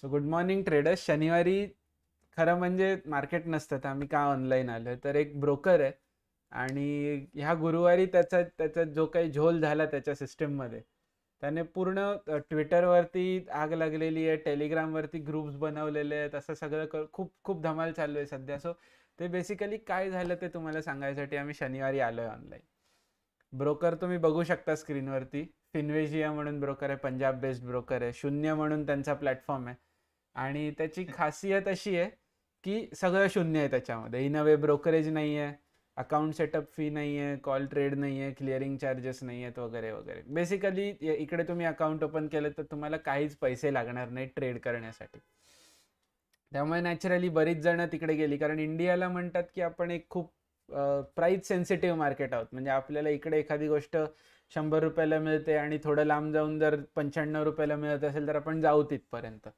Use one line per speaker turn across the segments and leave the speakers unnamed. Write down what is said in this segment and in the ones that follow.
So good morning traders शनिवारी खरं म्हणजे मार्केट नसतं तर आम्ही का ऑनलाईन आलो तर एक ब्रोकर आहे आणि ह्या गुरुवारी त्याचा त्याचा जो काही झोल झाला त्याच्या सिस्टीममध्ये त्याने पूर्ण ट्विटरवरती आग लागलेली आहे टेलिग्रामवरती ग्रुप्स बनवलेले आहेत असं सगळं खूप खूप धमाल चालू आहे सध्या सो ते बेसिकली काय झालं ते तुम्हाला सांगायसाठी आम्ही शनिवारी आलो आहे ऑनलाईन ब्रोकर तुम्ही बघू शकता स्क्रीनवरती फिनवेजिया म्हणून ब्रोकर आहे पंजाब बेस्ड ब्रोकर आहे शून्य म्हणून त्यांचा प्लॅटफॉर्म आहे आणि त्याची खासियत अशी आहे की सगळं शून्य आहे त्याच्यामध्ये इन वे ब्रोकरेज नाही आहे अकाउंट सेटअप फी नाही आहे कॉल ट्रेड नाही आहे क्लिअरिंग चार्जेस नाही आहेत वगैरे वगैरे बेसिकली इकडे तुम्ही अकाउंट ओपन केलं तर तुम्हाला काहीच पैसे लागणार नाही ट्रेड करण्यासाठी त्यामुळे नॅचरली बरीच जण तिकडे गेली कारण इंडियाला म्हणतात की आपण एक खूप प्राईस सेन्सिटिव्ह मार्केट आहोत म्हणजे आपल्याला इकडे एखादी गोष्ट शंभर रुपयाला मिळते आणि थोडं लांब जाऊन जर पंच्याण्णव रुपयाला मिळत असेल तर आपण जाऊ तिथपर्यंत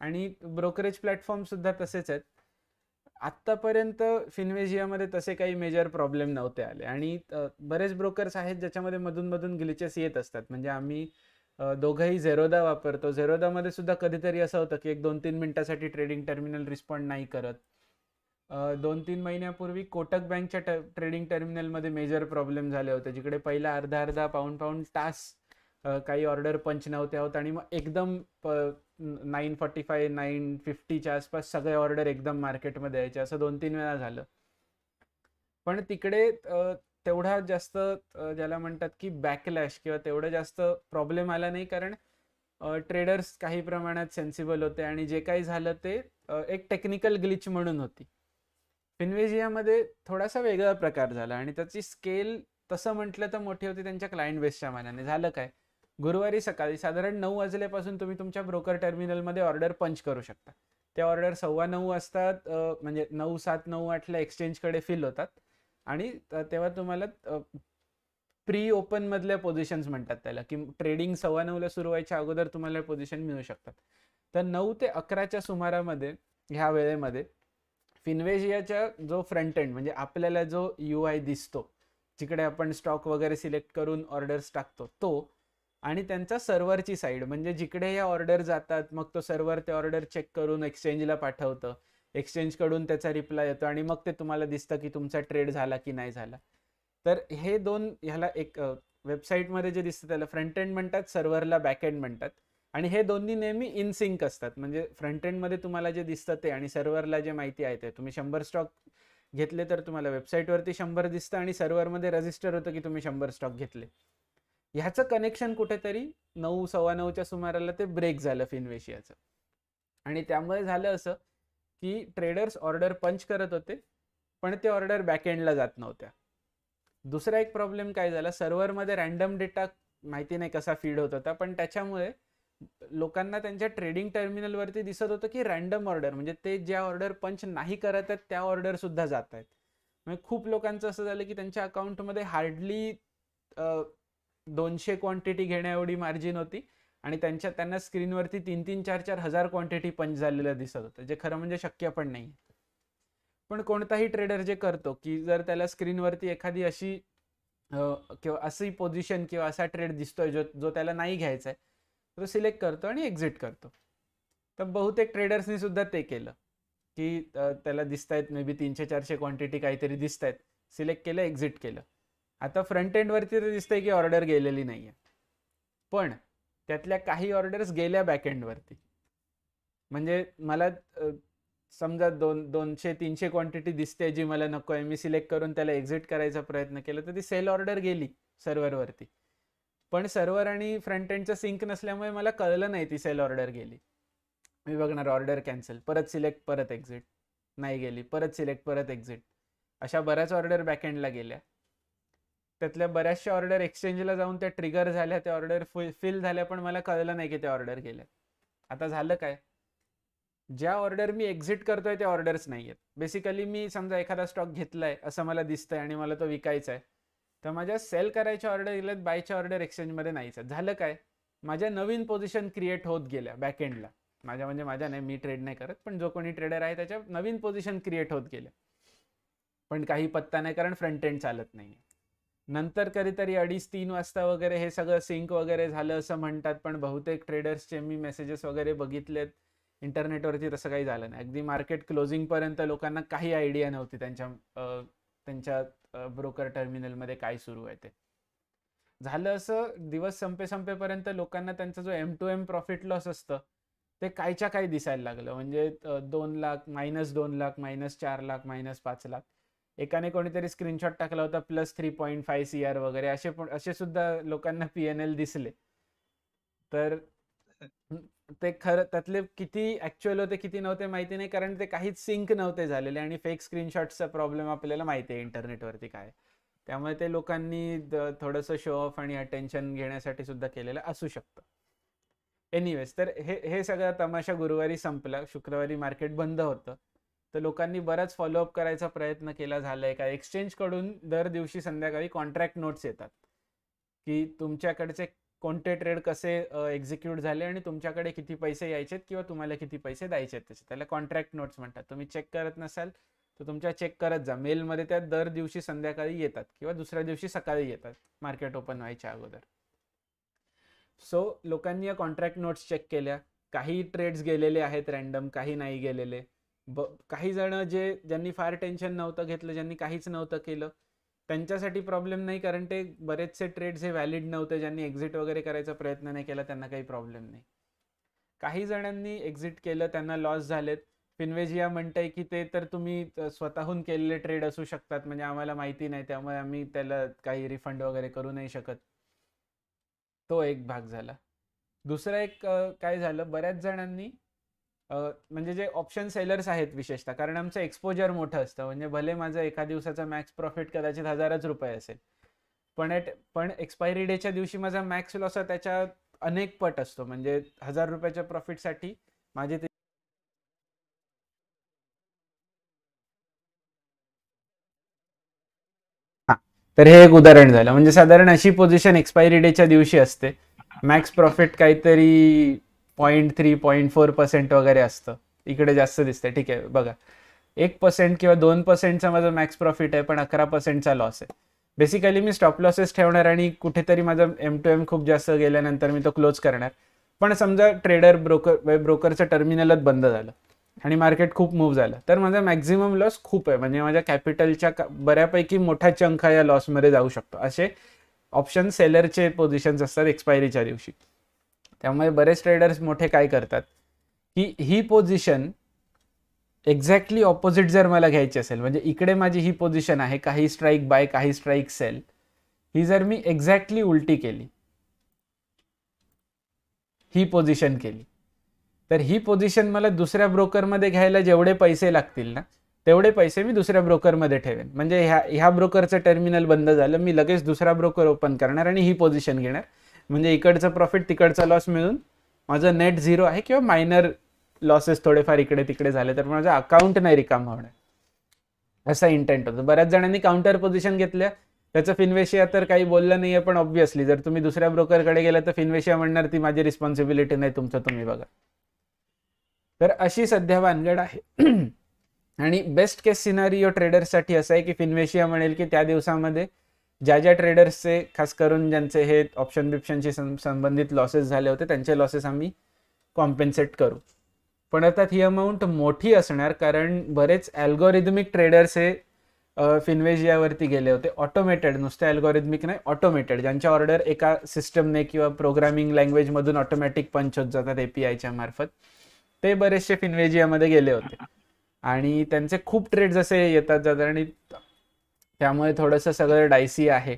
आणि ब्रोकरेज प्लॅटफॉर्म सुद्धा तसेच आहेत आत्तापर्यंत फिनवेजियामध्ये तसे काही मेजर प्रॉब्लेम नव्हते आले आणि बरेच ब्रोकर्स आहेत ज्याच्यामध्ये मधूनमधून ग्लिचेस येत असतात म्हणजे आम्ही दोघंही झेरोदा वापरतो झेरोदामध्ये सुद्धा कधीतरी असं होतं की एक दोन तीन मिनिटासाठी ट्रेडिंग टर्मिनल रिस्पॉन्ड नाही करत दोन तीन महिन्यापूर्वी कोटक बँकच्या ट ट्रेडिंग टर्मिनलमध्ये मेजर प्रॉब्लेम झाले होते जिकडे पहिला अर्धा अर्धा पाऊन पाऊन तास काही ऑर्डर पंच नव्हत्या होत आणि मग एकदम नाईन फॉर्टी फाय नाईन फिफ्टीच्या आसपास सगळे ऑर्डर एकदम मार्केटमध्ये यायचे असं दोन तीन वेळा झालं पण तिकडे तेवढा जास्त ज्याला म्हणतात की बॅकलॅश किंवा तेवढं जास्त प्रॉब्लेम आला नाही कारण ट्रेडर्स काही प्रमाणात सेन्सिबल होते आणि जे काही झालं ते एक टेक्निकल ग्लिच म्हणून होती फिनवेजियामध्ये थोडासा वेगळा प्रकार झाला आणि त्याची स्केल तसं म्हटलं तर मोठी होती त्यांच्या क्लायंट बेसच्या मानाने झालं काय गुरुवारी सकाळी साधारण नऊ वाजल्यापासून तुम्ही तुमच्या ब्रोकर टर्मिनलमध्ये ऑर्डर पंच करू शकता त्या ऑर्डर सव्वा नऊ वाजतात म्हणजे नऊ सात नऊ आठला एक्सचेंजकडे फिल होतात आणि तेव्हा तुम्हाला प्री ओपन मधल्या पोझिशन्स म्हणतात त्याला की ट्रेडिंग सव्वा नऊला सुरू व्हायच्या अगोदर तुम्हाला पोझिशन मिळू शकतात तर नऊ ते अकराच्या सुमारामध्ये ह्या वेळेमध्ये फिनवेजियाच्या जो फ्रंट एंड म्हणजे आपल्याला जो यू आय दिसतो जिकडे आपण स्टॉक वगैरे सिलेक्ट करून ऑर्डर्स टाकतो तो आणि त्यांचा सर्व्हरची साईड म्हणजे जिकडे या ऑर्डर जातात मग तो सर्व्हर ते ऑर्डर चेक करून एक्सचेंजला पाठवतं कडून त्याचा रिप्लाय येतो आणि मग ते तुम्हाला दिसतं की तुमचा ट्रेड झाला की नाही झाला तर हे दोन ह्याला एक वेबसाईटमध्ये जे दिसतं त्याला फ्रंट एंड म्हणतात सर्व्हरला बॅक एंड म्हणतात आणि हे दोन्ही नेहमी इन सिंक असतात म्हणजे फ्रंट एंडमध्ये तुम्हाला जे दिसतं ते आणि सर्व्हरला जे माहिती आहे ते तुम्ही शंभर स्टॉक घेतले तर तुम्हाला वेबसाईटवरती शंभर दिसतं आणि सर्व्हरमध्ये रजिस्टर होतं की तुम्ही शंभर स्टॉक घेतले ह्याचं कनेक्शन कुठेतरी नऊ सव्वा नऊच्या सुमाराला ते ब्रेक झालं फिनवेशियाचं आणि त्यामुळे झालं असं की ट्रेडर्स ऑर्डर पंच करत होते पण ते ऑर्डर बॅकएंडला जात नव्हत्या दुसरा एक प्रॉब्लेम काय झाला सर्व्हरमध्ये रँडम डेटा माहिती नाही कसा फीड होत होता पण त्याच्यामुळे लोकांना त्यांच्या ट्रेडिंग टर्मिनलवरती दिसत होतं की रँडम ऑर्डर म्हणजे ते ज्या ऑर्डर पंच नाही करत आहेत त्या ऑर्डर सुद्धा जात आहेत म्हणजे खूप लोकांचं असं झालं की त्यांच्या अकाउंटमध्ये हार्डली दोनशे क्वांटिटी एवढी मार्जिन होती आणि त्यांच्या त्यांना स्क्रीनवरती तीन तीन चार चार हजार क्वांटिटी पंच झालेलं दिसत होतं जे खरं म्हणजे शक्य पण नाही पण कोणताही ट्रेडर जे करतो की जर त्याला स्क्रीनवरती एखादी अशी किंवा अशी पोझिशन किंवा असा ट्रेड दिसतोय जो जो त्याला नाही घ्यायचा आहे तो सिलेक्ट करतो आणि एक्झिट करतो तर बहुतेक ट्रेडर्सनी सुद्धा ते केलं की त्याला दिसतायत मे बी तीनशे चारशे क्वांटिटी काहीतरी दिसत आहेत सिलेक्ट केलं एक्झिट केलं आता फ्रंट एंडवरती तर दिसतंय की ऑर्डर गेलेली नाही आहे पण त्यातल्या काही ऑर्डर्स गेल्या बॅक एंडवरती म्हणजे मला समजा दोन दोनशे तीनशे क्वांटिटी दिसते जी मला नको आहे मी सिलेक्ट करून त्याला एक्झिट करायचा प्रयत्न केला तर ती सेल ऑर्डर गेली सर्व्हरवरती पण सर्व्हर आणि फ्रंट एंडचं सिंक नसल्यामुळे मला कळलं नाही ती सेल ऑर्डर गेली मी बघणार ऑर्डर कॅन्सल परत सिलेक्ट परत एक्झिट नाही गेली परत सिलेक्ट परत एक्झिट अशा बऱ्याच ऑर्डर बॅकएंडला गेल्या त्यातल्या बऱ्याचशा ऑर्डर एक्सचेंजला जाऊन त्या ट्रिगर झाल्या त्या ऑर्डर फिल झाल्या पण मला कळलं नाही की त्या ऑर्डर केल्या आता झालं काय ज्या ऑर्डर मी एक्झिट करतोय त्या ऑर्डर्स नाही आहेत बेसिकली मी समजा एखादा स्टॉक घेतलाय असं मला दिसतंय आणि मला तो विकायचा आहे तर माझ्या सेल करायच्या ऑर्डर गेल्यात बायच्या ऑर्डर एक्सचेंजमध्ये नाहीच आहेत झालं काय माझ्या नवीन पोझिशन क्रिएट होत गेल्या बॅकएंडला माझ्या म्हणजे माझ्या नाही मी ट्रेड नाही करत पण जो कोणी ट्रेडर आहे त्याच्या नवीन पोझिशन क्रिएट होत गेल्या पण काही पत्ता नाही कारण फ्रंट एंड चालत नाही नंतर कधीतरी अडीच तीन वाजता वगैरे हे सगळं सिंक वगैरे झालं असं म्हणतात पण बहुतेक ट्रेडर्सचे मी मेसेजेस वगैरे बघितलेत इंटरनेटवरती तसं काही झालं नाही अगदी मार्केट क्लोजिंगपर्यंत लोकांना काही आयडिया नव्हती त्यांच्या त्यांच्या ब्रोकर टर्मिनलमध्ये काय सुरू आहे ते झालं असं दिवस संपे संपेपर्यंत लोकांना त्यांचा जो M to M profit loss असतं ते कायच्या काही दिसायला लागलं म्हणजे दोन लाख मायनस दोन लाख मायनस चार लाख मायनस पाच लाख एकाने कोणीतरी स्क्रीनशॉट टाकला होता plus three point five C R वगैरे असे पण असे सुद्धा लोकांना पी एन एल दिसले तर ते खरं त्यातले किती ऍक्च्युअल होते किती नव्हते माहिती नाही कारण ते काहीच सिंक नव्हते झालेले आणि फेक स्क्रीनशॉटचा प्रॉब्लेम आपल्याला माहिती आहे इंटरनेटवरती काय त्यामुळे ते लोकांनी थोडंसं शो ऑफ आणि अटेन्शन घेण्यासाठी सुद्धा केलेलं असू शकतं एनिवेज तर हे हे सगळा तमाशा गुरुवारी संपला शुक्रवारी मार्केट बंद होतं तर लोकांनी बराच फॉलोअप करायचा प्रयत्न केला झालाय का का एक्सचेंजकडून दर दिवशी संध्याकाळी कॉन्ट्रॅक्ट नोट्स येतात की तुमच्याकडचे कोणते ट्रेड कसे एक्झिक्यूट झाले आणि तुमच्याकडे किती पैसे यायचेत किंवा तुम्हाला किती पैसे द्यायचे त्याचे त्याला कॉन्ट्रॅक्ट नोट्स म्हणतात तुम्ही चेक करत नसाल तर तुमच्या चेक करत जा मेलमध्ये त्या दर दिवशी संध्याकाळी येतात किंवा दुसऱ्या दिवशी सकाळी येतात मार्केट ओपन व्हायच्या अगोदर सो लोकांनी या कॉन्ट्रॅक्ट नोट्स चेक केल्या काही ट्रेड्स गेलेले आहेत रँडम काही नाही गेलेले ब काही जण जे ज्यांनी फार टेन्शन नव्हतं घेतलं ज्यांनी काहीच नव्हतं केलं त्यांच्यासाठी प्रॉब्लेम नाही कारण ते बरेचसे ट्रेड्स हे व्हॅलिड नव्हते ज्यांनी एक्झिट वगैरे करायचा प्रयत्न नाही केला त्यांना काही प्रॉब्लेम नाही काही जणांनी एक्झिट केलं त्यांना लॉस झालेत फिनवेजिया म्हणताय की ते तर तुम्ही स्वतःहून केलेले ट्रेड असू शकतात म्हणजे आम्हाला माहिती नाही त्यामुळे आम्ही त्याला काही रिफंड वगैरे करू नाही शकत तो एक भाग झाला दुसरा एक काय झालं बऱ्याच जणांनी म्हणजे जे ऑप्शन सेलर्स आहेत विशेषतः कारण आमचं एक्सपोजर मोठं असतं म्हणजे भले माझं एका दिवसाचा मॅक्स प्रॉफिट कदाचित हजारच रुपये असेल पण एट पण एक्सपायरी डेच्या दिवशी माझा मॅक्स लॉस त्याच्या अनेक पट असतो म्हणजे हजार रुपयाच्या प्रॉफिटसाठी माझे ते तर हे एक उदाहरण झालं म्हणजे साधारण अशी पोझिशन एक्सपायरी डेच्या दिवशी असते मॅक्स प्रॉफिट काहीतरी point three point four percent वगैरे असतं इकडे जास्त दिसतंय ठीक आहे बघा एक पर्सेंट किंवा दोन पर्सेंटचा माझा मॅक्स प्रॉफिट आहे पण अकरा पर्सेंटचा लॉस आहे बेसिकली मी स्टॉप लॉसेस ठेवणार आणि कुठेतरी माझा एम टू एम खूप जास्त गेल्यानंतर मी तो क्लोज करणार पण समजा ट्रेडर ब्रोकर ब्रोकरचं टर्मिनलच बंद झालं आणि मार्केट खूप मूव्ह झालं तर माझा मॅक्झिमम लॉस खूप आहे म्हणजे माझ्या कॅपिटलच्या बऱ्यापैकी मोठा चंक या लॉसमध्ये जाऊ शकतो असे ऑप्शन सेलरचे पोझिशन्स असतात एक्सपायरीच्या दिवशी त्यामुळे बरेच ट्रेडर्स मोठे काय करतात की ही पोझिशन एक्झॅक्टली ऑपोजिट जर मला घ्यायची असेल म्हणजे इकडे माझी ही पोझिशन आहे काही स्ट्राईक बाय काही स्ट्राईक सेल ही जर मी एक्झॅक्टली उलटी केली ही पोझिशन केली तर ही पोझिशन मला दुसऱ्या ब्रोकरमध्ये घ्यायला जेवढे पैसे लागतील ना तेवढे पैसे मी दुसऱ्या ब्रोकरमध्ये ठेवेन म्हणजे ह्या ह्या ब्रोकरचं टर्मिनल बंद झालं मी लगेच दुसरा ब्रोकर ओपन करणार आणि ही पोझिशन घेणार म्हणजे इकडचं प्रॉफिट तिकडचा लॉस मिळून माझं नेट झिरो आहे किंवा मायनर लॉसेस थोडेफार इकडे तिकडे झाले तर माझं अकाउंट नाही रिकाम होणार असा इंटेंट होतो बऱ्याच जणांनी काउंटर पोझिशन घेतल्या त्याचं फिनवेशिया तर काही बोललं नाहीये पण ऑब्व्हियसली जर तुम्ही दुसऱ्या ब्रोकरकडे गेला तर फिनवेशिया म्हणणार ती माझी रिस्पॉन्सिबिलिटी नाही तुमचं तुम्ही बघा तर अशी सध्या वानगड आहे आणि बेस्ट केस सिनारी ट्रेडरसाठी असं आहे की फिनवेशिया म्हणेल की त्या दिवसामध्ये ज्या ज्या ट्रेडर्सचे खास करून ज्यांचे हे ऑप्शन बिप्शनशी संबंधित लॉसेस झाले होते त्यांचे लॉसेस आम्ही कॉम्पेन्सेट करू पण अर्थात ही अमाऊंट मोठी असणार कारण बरेच अल्गोरिदमिक ट्रेडर्स हे फिनवेजियावरती गेले होते ऑटोमेटेड नुसते अल्गोरिदमिक नाही ऑटोमेटेड ज्यांच्या ऑर्डर एका सिस्टमने किंवा प्रोग्रामिंग लँग्वेजमधून ऑटोमॅटिक पंच होत जातात एपीआयच्या मार्फत ते बरेचसे फिनवेजियामध्ये गेले होते आणि त्यांचे खूप ट्रेड जसे येतात जातात आणि त्यामुळे थोडंसं सगळं डायसी आहे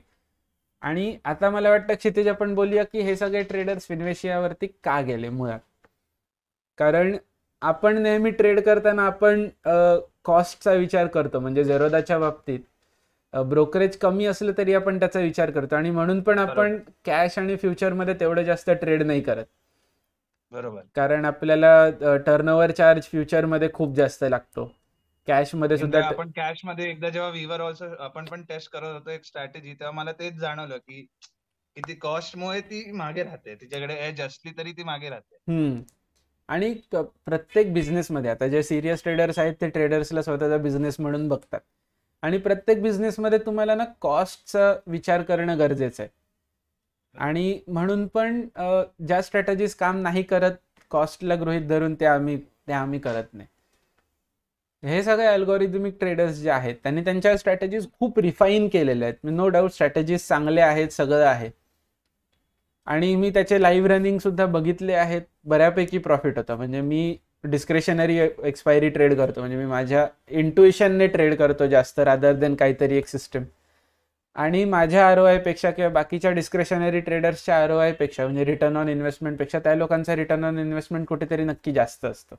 आणि आता मला वाटतं क्षितिज आपण बोलूया की हे सगळे ट्रेडर्स फिनवेशियावरती का गेले मुळात कारण आपण नेहमी ट्रेड करताना आपण कॉस्टचा विचार करतो म्हणजे झेरोदाच्या बाबतीत ब्रोकरेज कमी असलं तरी आपण त्याचा विचार करतो आणि म्हणून पण आपण कॅश आणि फ्युचरमध्ये तेवढं जास्त ट्रेड नाही करत बरोबर कारण आपल्याला टर्नओव्हर चार्ज फ्युचरमध्ये खूप जास्त लागतो कॅश मध्ये सुद्धा आपण
कॅश मध्ये एकदा जेव्हा विवर ऑल्सो आपण पण टेस्ट करत होतो एक स्ट्रॅटेजी तेव्हा मला तेच जाणवलं की किती कॉस्ट मुळे ती मागे राहते तिच्याकडे एज असली तरी ती मागे
राहते आणि प्रत्येक बिझनेस मध्ये आता जे सिरियस ट्रेडर्स आहेत ते ट्रेडर्सला स्वतःचा बिझनेस म्हणून बघतात आणि प्रत्येक बिझनेस मध्ये तुम्हाला ना कॉस्टचा विचार करणं गरजेचं आहे आणि म्हणून पण ज्या स्ट्रॅटजीज काम नाही करत कॉस्टला गृहित धरून ते आम्ही ते आम्ही करत नाही हे सगळे अल्गोरिदमिक ट्रेडर्स जे आहेत त्यांनी त्यांच्या स्ट्रॅटेजीज खूप रिफाईन केलेल्या आहेत नो डाऊट स्ट्रॅटेजीज चांगले आहेत सगळं आहे आणि मी त्याचे लाईव्ह रनिंग सुद्धा बघितले आहेत बऱ्यापैकी प्रॉफिट होतं म्हणजे मी डिस्क्रिशनरी एक्सपायरी ट्रेड करतो म्हणजे मी माझ्या ने ट्रेड करतो जास्त रादर देन काहीतरी एक सिस्टम आणि माझ्या आर ओ आयपेक्षा किंवा बाकीच्या डिस्क्रिशनरी ट्रेडर्सच्या आर ओ आयपेक्षा म्हणजे रिटर्न ऑन इन्व्हेस्टमेंटपेक्षा त्या लोकांचा रिटर्न ऑन इन्व्हेस्टमेंट कुठेतरी नक्की जास्त असतं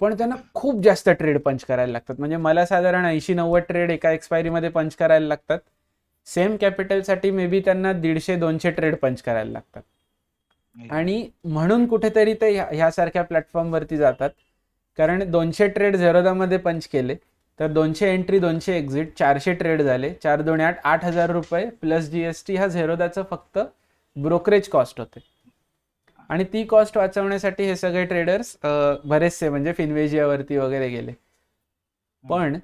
पण त्यांना खूप जास्त ट्रेड पंच करायला लागतात म्हणजे मला साधारण ऐंशी नव्वद ट्रेड एका एक्सपायरीमध्ये पंच करायला लागतात सेम कॅपिटलसाठी मे बी त्यांना दीडशे दोनशे ट्रेड पंच करायला लागतात आणि म्हणून कुठेतरी ते ह्यासारख्या प्लॅटफॉर्मवरती जातात कारण दोनशे ट्रेड झेरोदामध्ये पंच केले तर दोनशे एंट्री दोनशे एक्झिट चारशे ट्रेड झाले चार दोन आठ आठ हजार रुपये प्लस जी एस टी हा झेरोदाचं फक्त ब्रोकरेज कॉस्ट होते आणि ती कॉस्ट वाचवण्यासाठी हे सगळे ट्रेडर्स बरेचसे म्हणजे फिनवेजियावरती वगैरे गेले पण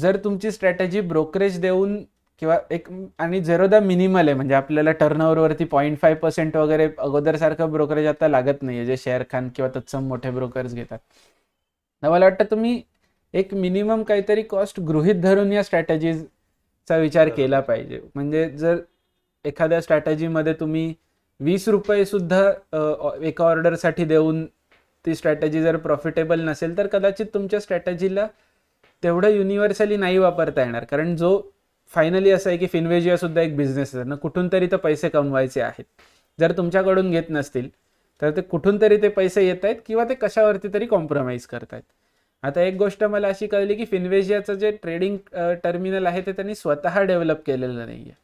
जर तुमची स्ट्रॅटेजी ब्रोकरेज देऊन किंवा एक आणि झेरोदा मिनिमल आहे म्हणजे आपल्याला टर्न ओव्हरवरती पॉईंट फाईव्ह पर्सेंट वगैरे अगोदर सारखं ब्रोकरेज आता लागत नाहीये जे शेअर खान किंवा तत्सम मोठे ब्रोकर्स घेतात मला वाटतं तुम्ही एक मिनिमम काहीतरी कॉस्ट गृहित धरून या स्ट्रॅटेजीजचा विचार केला पाहिजे म्हणजे जर एखाद्या स्ट्रॅटेजीमध्ये तुम्ही वीस सुद्धा एका ऑर्डरसाठी देऊन ती स्ट्रॅटजी जर प्रॉफिटेबल नसेल तर कदाचित तुमच्या स्ट्रॅटजीला तेवढं युनिव्हर्सली नाही वापरता येणार कारण जो फायनली असं आहे की फिनवेजिया सुद्धा एक बिझनेस आहे ना कुठून तरी तर पैसे कमवायचे आहेत जर तुमच्याकडून घेत नसतील तर ते कुठून तरी ते पैसे येत आहेत किंवा ते कशावरती तरी कॉम्प्रोमाइज करत आहेत आता एक गोष्ट मला अशी कळली की फिनवेजियाचं जे ट्रेडिंग टर्मिनल आहे ते त्यांनी स्वतः डेव्हलप केलेलं नाही आहे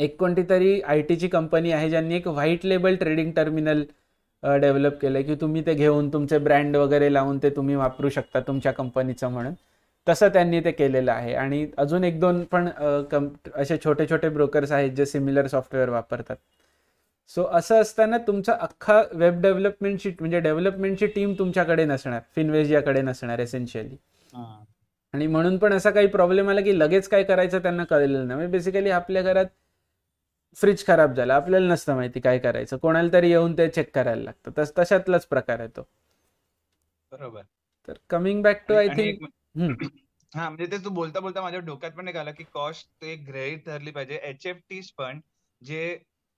एक कोणती तरी आय टीची कंपनी आहे ज्यांनी एक white label trading terminal develop केलं की तुम्ही ते घेऊन तुमचे ब्रँड वगैरे लावून ते तुम्ही वापरू शकता तुमच्या कंपनीचं म्हणून तसं त्यांनी ते केलेलं आहे आणि अजून एक दोन पण असे छोटे छोटे ब्रोकर्स आहेत जे सिमिलर सॉफ्टवेअर वापरतात सो असं असताना तुमचा अख्खा वेब डेव्हलपमेंटची म्हणजे डेव्हलपमेंटची टीम तुमच्याकडे नसणार फिनवेज याकडे नसणार एसेन्शियली आणि म्हणून पण असा काही प्रॉब्लेम आला की लगेच काय करायचं त्यांना कळलेलं नाही बेसिकली म्हणजे आपल्या घरात फ्रीज खराब झाला आपल्याला नसतं माहिती काय करायचं कोणाला तरी येऊन ते चेक करायला लागतं तस तशातलाच प्रकार आहे तो
बरोबर तर
coming back to I think
हा म्हणजे ते तू बोलता बोलता माझ्या डोक्यात पण निघाला की कॉस्ट ते ग्रेट ठरली पाहिजे एच एफ टी पण जे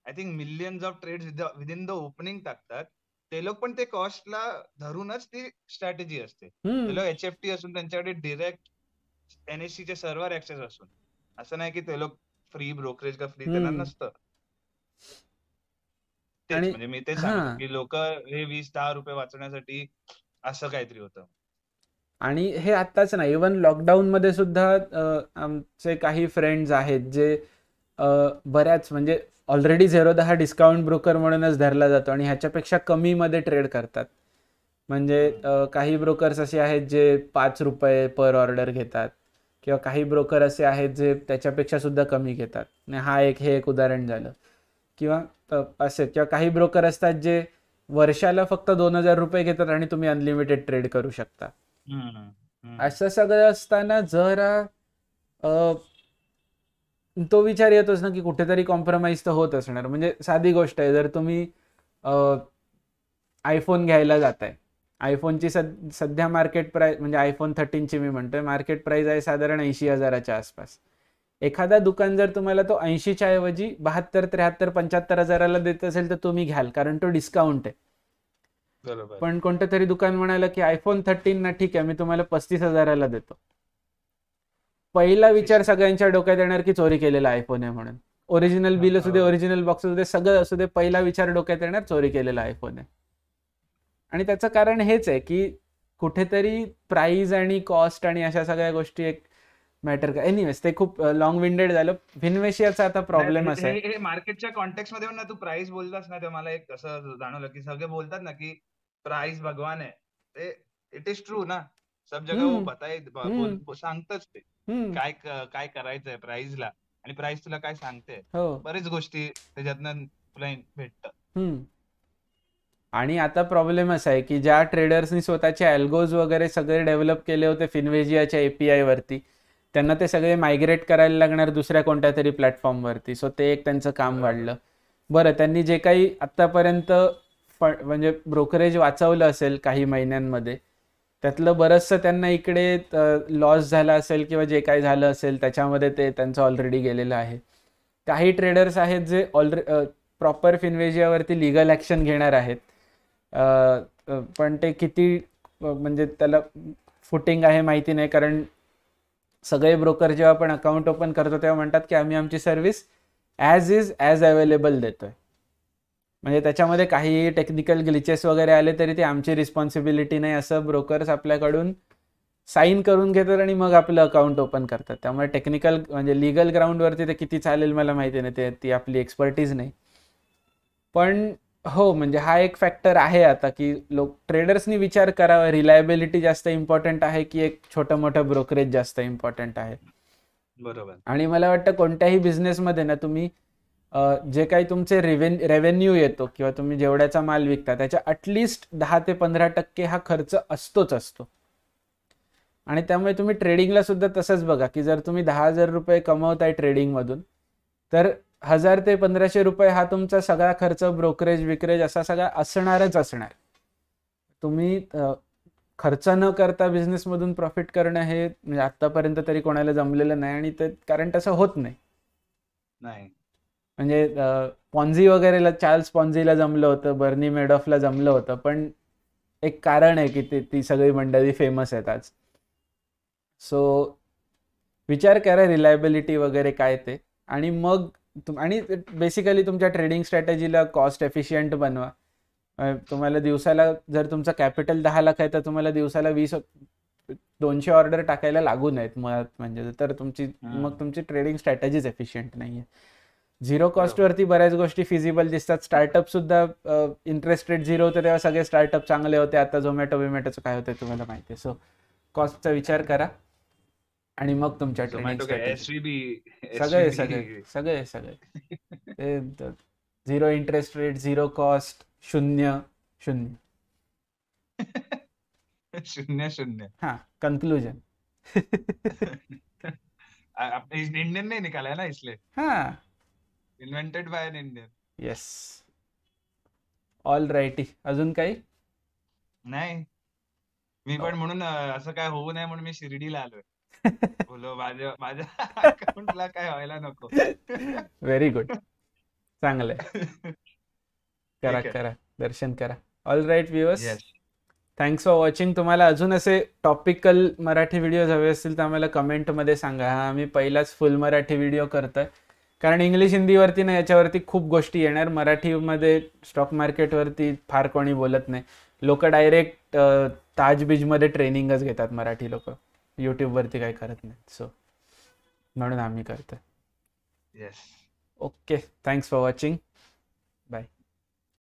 I think millions of trade within the opening टाकतात ते लोक पण ते कॉस्ट ला धरूनच ती स्ट्रॅटेजी असते ते लोक एच एफ टी असून त्यांच्याकडे डिरेक्ट एनएससी चे सर्व्हर ऍक्सेस असून असं नाही की ते लोक फ्री ब्रोकरेज का फ्री देणार नसतं म्हणजे मी ते सांगतो की लोक हे वीस दहा रुपये वाचवण्यासाठी असं काहीतरी होतं
आणि हे आताच नाही इवन लॉकडाऊन मध्ये सुद्धा आमचे काही फ्रेंड्स आहेत जे बऱ्याच म्हणजे ऑलरेडी झेरो दहा डिस्काउंट ब्रोकर म्हणूनच धरला जातो आणि ह्याच्यापेक्षा कमी मध्ये ट्रेड करतात म्हणजे काही ब्रोकर्स असे आहेत जे पाच रुपये पर ऑर्डर घेतात किंवा काही ब्रोकर असे आहेत जे त्याच्यापेक्षा सुद्धा कमी घेतात हा एक हे एक उदाहरण झालं किंवा असे किंवा काही ब्रोकर असतात जे वर्षाला फक्त दोन हजार रुपये घेतात आणि तुम्ही अनलिमिटेड ट्रेड करू शकता असं सगळं असताना जरा तो विचार येतोच ना की कुठेतरी कॉम्प्रोमाइज तर होत असणार म्हणजे साधी गोष्ट आहे जर तुम्ही आयफोन घ्यायला जाताय आयफोनची ची सध्या मार्केट प्राईज म्हणजे आयफोन थर्टीनची मी म्हणतोय मार्केट प्राईज आहे साधारण ऐंशी हजाराच्या आसपास एखादा दुकान जर तुम्हाला तो ऐंशीच्या ऐवजी बहात्तर त्र्याहत्तर पंच्याहत्तर हजाराला देत असेल तर तुम्ही घ्याल कारण तो डिस्काउंट आहे पण कोणतं तरी दुकान म्हणाल की आयफोन थर्टीन ना ठीक आहे मी तुम्हाला पस्तीस हजाराला देतो पहिला विचार सगळ्यांच्या डोक्यात येणार की चोरी केलेला आयफोन आहे म्हणून ओरिजिनल बिल असू दे ओरिजिनल बॉक्स असू दे सगळं असू दे पहिला विचार डोक्यात येणार चोरी केलेला आयफोन आहे आणि त्याचं कारण हेच आहे की कुठेतरी प्राईज आणि कॉस्ट आणि अशा सगळ्या गोष्टी एक मॅटर का एनिवेज ते खूप लॉंग विंडेड झालं भिनवेशियाचा आता प्रॉब्लेम असे
मार्केटच्या कॉन्टॅक्ट मध्ये ना तू प्राइस बोलतास ना ते मला एक असं जाणवलं की सगळे बोलतात ना की प्राइस भगवान आहे ते इट इज ट्रू ना सब जगह बताय सांगतच ते काय काय करायचंय प्राइसला आणि प्राइस तुला काय सांगते हो. बरेच गोष्टी त्याच्यातनं तुला भेटत
आणि आता प्रॉब्लेम असा आहे की ज्या ट्रेडर्सनी स्वतःचे अल्गोज वगैरे सगळे डेव्हलप केले होते फिनवेजियाच्या एपीआय वरती त्यांना ते सगळे मायग्रेट करायला लागणार दुसऱ्या कोणत्या तरी प्लॅटफॉर्मवरती सो ते एक त्यांचं काम वाढलं बरं त्यांनी जे काही आत्तापर्यंत म्हणजे ब्रोकरेज वाचवलं असेल काही महिन्यांमध्ये त्यातलं बरंचसं त्यांना इकडे लॉस झाला असेल किंवा जे काही झालं असेल त्याच्यामध्ये ते त्यांचं ऑलरेडी गेलेलं आहे काही ट्रेडर्स आहेत जे ऑलरे प्रॉपर फिनवेजियावरती लिगल ॲक्शन घेणार आहेत पण ते किती म्हणजे त्याला फुटिंग आहे माहिती नाही कारण सगळे ब्रोकर जेव्हा आपण अकाउंट ओपन करतो तेव्हा म्हणतात की आम्ही आमची service as is as available आहे म्हणजे त्याच्यामध्ये काही टेक्निकल ग्लिचेस वगैरे आले तरी ते आमची रिस्पॉन्सिबिलिटी नाही असं ब्रोकर्स आपल्याकडून साईन करून घेतात आणि मग आपलं अकाउंट ओपन करतात त्यामुळे टेक्निकल म्हणजे लिगल ग्राउंडवरती ते किती चालेल मला माहिती नाही ते ती आपली एक्सपर्टीज नाही पण हो म्हणजे हा एक फॅक्टर आहे आता की लोक ट्रेडर्सनी विचार करावा रिलायबिलिटी जास्त इम्पॉर्टंट आहे की एक छोटं मोठं ब्रोकरेज जास्त इम्पॉर्टंट आहे बरोबर आणि मला वाटतं कोणत्याही बिझनेसमध्ये ना तुम्ही जे काही तुमचे रेव्हेन रेव्हेन्यू येतो किंवा तुम्ही जेवढ्याचा माल विकता त्याच्या अटलिस्ट दहा ते पंधरा टक्के हा खर्च असतोच असतो आणि त्यामुळे तुम्ही ट्रेडिंगला सुद्धा तसंच बघा की जर तुम्ही दहा हजार रुपये कमवताय ट्रेडिंगमधून तर हजार ते पंधराशे रुपये हा तुमचा सगळा खर्च ब्रोकरेज विक्रेज असा सगळा असणारच असणार तुम्ही खर्च न करता बिझनेसमधून प्रॉफिट करणं हे म्हणजे आतापर्यंत तरी कोणाला जमलेलं नाही आणि ते कारण तसं होत नाही नाही म्हणजे पॉन्झी वगैरेला चार्ल्स पॉन्झीला जमलं होतं बर्नी मेडॉफला जमलं होतं पण एक कारण आहे की ते ती सगळी मंडळी फेमस आहेत आज सो विचार करा रिलायबिलिटी वगैरे काय ते आणि मग तुम आणि बेसिकली तुमच्या ट्रेडिंग स्ट्रॅटेजीला कॉस्ट एफिशियंट बनवा तुम्हाला दिवसाला जर तुमचं कॅपिटल दहा लाख आहे तर तुम्हाला दिवसाला वीस दोनशे ऑर्डर टाकायला लागू नयेत मुळात म्हणजे तर तुमची मग तुमची ट्रेडिंग स्ट्रॅटेजीच एफिशियंट नाहीये झिरो कॉस्टवरती बऱ्याच गोष्टी फिजिबल दिसतात स्टार्टअप सुद्धा इंटरेस्ट रेट झिरो होते तेव्हा सगळे स्टार्टअप चांगले होते आता झोमॅटो विमॅटोचं काय होतं तुम्हाला माहिती आहे सो कॉस्टचा विचार करा आणि मग तुमच्या
सगळे सगळे
सगळे सगळे zero interest rate zero cost शून्य शून्य
शून्य शून्य हा कन्क्लुजन इंडियन नाही निकाला ना इसलिए हा invented by Indian
yes all righty अजून काही नाही
मी पण म्हणून असं काय होऊ नये म्हणून मी शिर्डीला आलोय बोलो माझ्या माझ्या अकाउंटला काय व्हायला नको
व्हेरी गुड चांगलंय करा करा दर्शन करा all right viewers thanks for watching तुम्हाला अजून असे टॉपिकल मराठी व्हिडिओ हवे असतील तर आम्हाला कमेंटमध्ये सांगा हा आम्ही पहिलाच फुल मराठी व्हिडिओ करतोय कारण इंग्लिश हिंदीवरती ना याच्यावरती खूप गोष्टी येणार मराठीमध्ये स्टॉक मार्केटवरती फार कोणी बोलत नाही लोक डायरेक्ट मध्ये ट्रेनिंगच घेतात मराठी लोक यूट्यूबवरती काही करत नाही सो म्हणून आम्ही करतोय yes okay thanks for watching